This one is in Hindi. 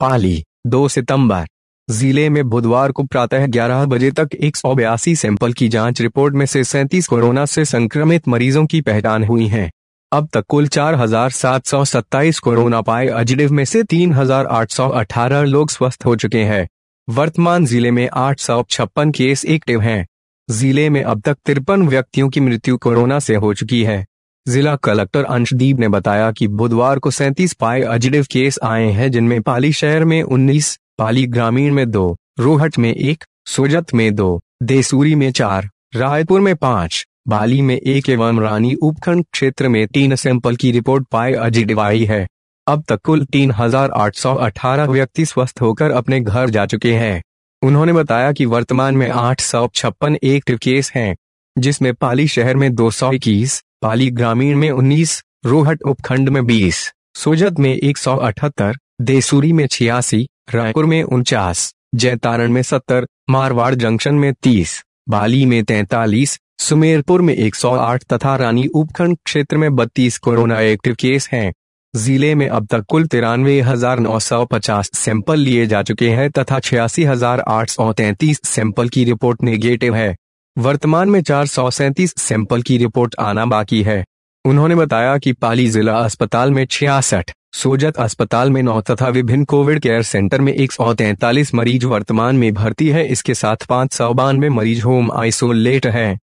पाली दो सितंबर जिले में बुधवार को प्रातः 11 बजे तक एक सैंपल की जांच रिपोर्ट में से सैंतीस कोरोना से संक्रमित मरीजों की पहचान हुई है अब तक कुल 4,727 कोरोना पाए अजडिव में से 3,818 लोग स्वस्थ हो चुके हैं वर्तमान जिले में आठ केस एक्टिव हैं जिले में अब तक तिरपन व्यक्तियों की मृत्यु कोरोना से हो चुकी है जिला कलेक्टर अंशदीप ने बताया कि बुधवार को सैंतीस पाए अजडिव केस आए हैं जिनमें पाली शहर में उन्नीस पाली ग्रामीण में दो रोहट में एक सोजत में दो देसूरी में चार रायपुर में पांच बाली में एक एवं रानी उपखंड क्षेत्र में तीन सैंपल की रिपोर्ट पाए अजिटिव आई है अब तक कुल 3,818 व्यक्ति स्वस्थ होकर अपने घर जा चुके हैं उन्होंने बताया कि वर्तमान में आठ सौ छप्पन एक्टिव केस हैं जिसमें पाली शहर में दो सौ इक्कीस पाली ग्रामीण में उन्नीस रोहट उपखंड में बीस सोजत में एक सौ अठहत्तर देसूरी में छियासी रायपुर में उनचास जैतारण में सत्तर मारवाड़ जंक्शन में तीस बाली में तैतालीस सुमेरपुर में एक सौ आठ तथा रानी उपखंड क्षेत्र में बत्तीस कोरोना एक्टिव केस हैं। जिले में अब तक कुल तिरानवे हजार नौ सौ पचास सैंपल लिए जा चुके हैं तथा छियासी हजार आठ सौ तैतीस सैंपल की रिपोर्ट निगेटिव है वर्तमान में चार सैंपल की रिपोर्ट आना बाकी है उन्होंने बताया कि पाली जिला अस्पताल में छियासठ सोजत अस्पताल में नौ तथा विभिन्न कोविड केयर सेंटर में एक मरीज वर्तमान में भर्ती है इसके साथ पाँच सौ बानवे मरीज होम आइसोलेट है